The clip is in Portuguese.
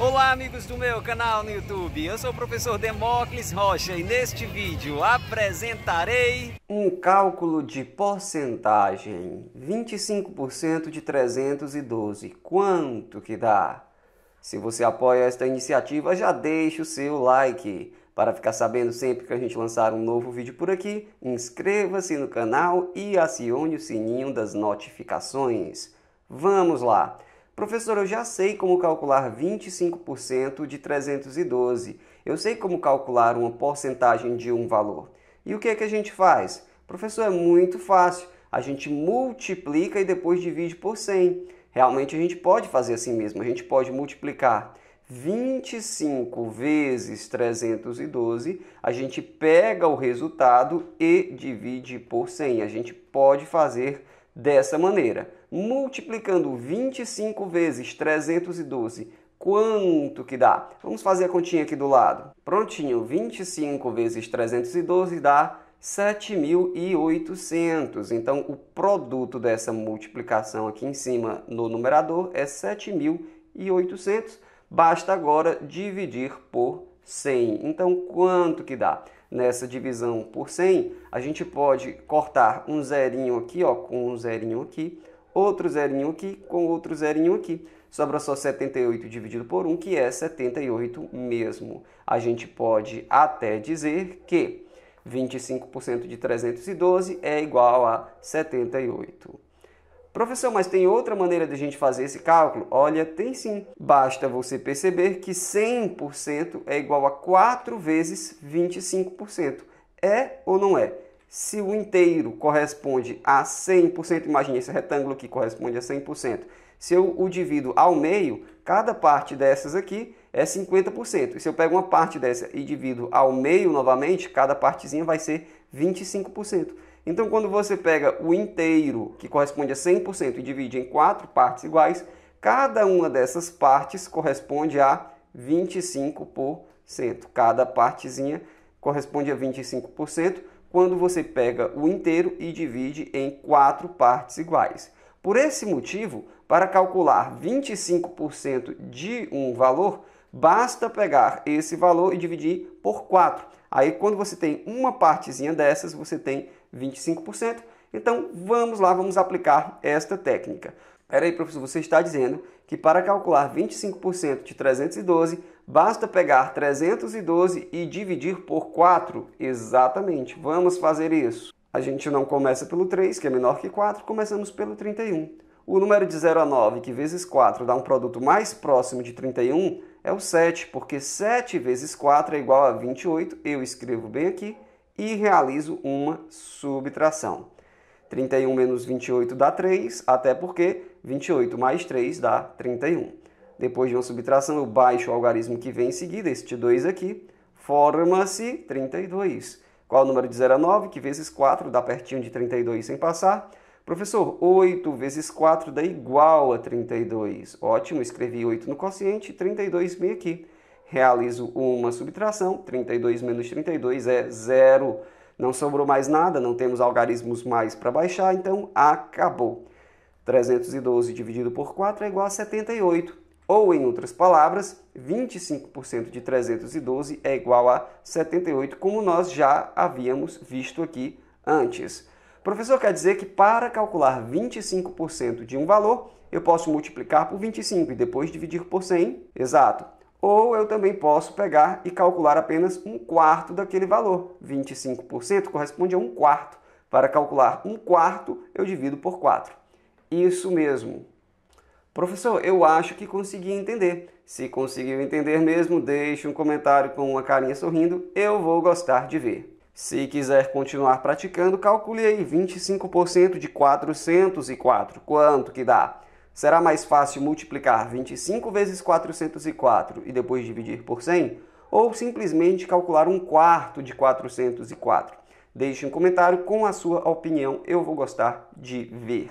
Olá amigos do meu canal no YouTube, eu sou o professor Demócles Rocha e neste vídeo apresentarei um cálculo de porcentagem 25% de 312, quanto que dá? Se você apoia esta iniciativa já deixe o seu like para ficar sabendo sempre que a gente lançar um novo vídeo por aqui, inscreva-se no canal e acione o sininho das notificações. Vamos lá! Professor, eu já sei como calcular 25% de 312. Eu sei como calcular uma porcentagem de um valor. E o que é que a gente faz? Professor, é muito fácil. A gente multiplica e depois divide por 100. Realmente a gente pode fazer assim mesmo. A gente pode multiplicar 25 vezes 312, a gente pega o resultado e divide por 100. A gente pode fazer dessa maneira multiplicando 25 vezes 312, quanto que dá? Vamos fazer a continha aqui do lado. Prontinho, 25 vezes 312 dá 7.800. Então, o produto dessa multiplicação aqui em cima no numerador é 7.800. Basta agora dividir por 100. Então, quanto que dá? Nessa divisão por 100, a gente pode cortar um zerinho aqui, ó, com um zerinho aqui, outro zerinho aqui com outro zerinho aqui. Sobra só 78 dividido por 1, que é 78 mesmo. A gente pode até dizer que 25% de 312 é igual a 78. Professor, mas tem outra maneira de a gente fazer esse cálculo? Olha, tem sim. Basta você perceber que 100% é igual a 4 vezes 25%. É ou não é? Se o inteiro corresponde a 100%, imagine esse retângulo aqui corresponde a 100%. Se eu o divido ao meio, cada parte dessas aqui é 50%. E se eu pego uma parte dessa e divido ao meio novamente, cada partezinha vai ser 25%. Então, quando você pega o inteiro, que corresponde a 100%, e divide em quatro partes iguais, cada uma dessas partes corresponde a 25%. Cada partezinha corresponde a 25% quando você pega o inteiro e divide em quatro partes iguais. Por esse motivo, para calcular 25% de um valor, basta pegar esse valor e dividir por 4. Aí, quando você tem uma partezinha dessas, você tem 25%. Então, vamos lá, vamos aplicar esta técnica. Peraí, professor, você está dizendo que para calcular 25% de 312, basta pegar 312 e dividir por 4? Exatamente, vamos fazer isso. A gente não começa pelo 3, que é menor que 4, começamos pelo 31. O número de 0 a 9, que vezes 4 dá um produto mais próximo de 31, é o 7, porque 7 vezes 4 é igual a 28, eu escrevo bem aqui, e realizo uma subtração. 31 menos 28 dá 3, até porque 28 mais 3 dá 31. Depois de uma subtração, eu baixo o algarismo que vem em seguida, este 2 aqui, forma-se 32. Qual é o número de 0 a 9? Que vezes 4 dá pertinho de 32 sem passar. Professor, 8 vezes 4 dá igual a 32. Ótimo, escrevi 8 no quociente, 32 vem aqui. Realizo uma subtração, 32 menos 32 é zero. Não sobrou mais nada, não temos algarismos mais para baixar, então acabou. 312 dividido por 4 é igual a 78. Ou, em outras palavras, 25% de 312 é igual a 78, como nós já havíamos visto aqui antes. Professor, quer dizer que para calcular 25% de um valor, eu posso multiplicar por 25 e depois dividir por 100? Exato. Ou eu também posso pegar e calcular apenas um quarto daquele valor. 25% corresponde a um quarto. Para calcular um quarto, eu divido por 4. Isso mesmo. Professor, eu acho que consegui entender. Se conseguiu entender mesmo, deixe um comentário com uma carinha sorrindo, eu vou gostar de ver. Se quiser continuar praticando, calcule aí 25% de 404. Quanto que dá? Será mais fácil multiplicar 25 vezes 404 e depois dividir por 100? Ou simplesmente calcular um quarto de 404? Deixe um comentário com a sua opinião, eu vou gostar de ver.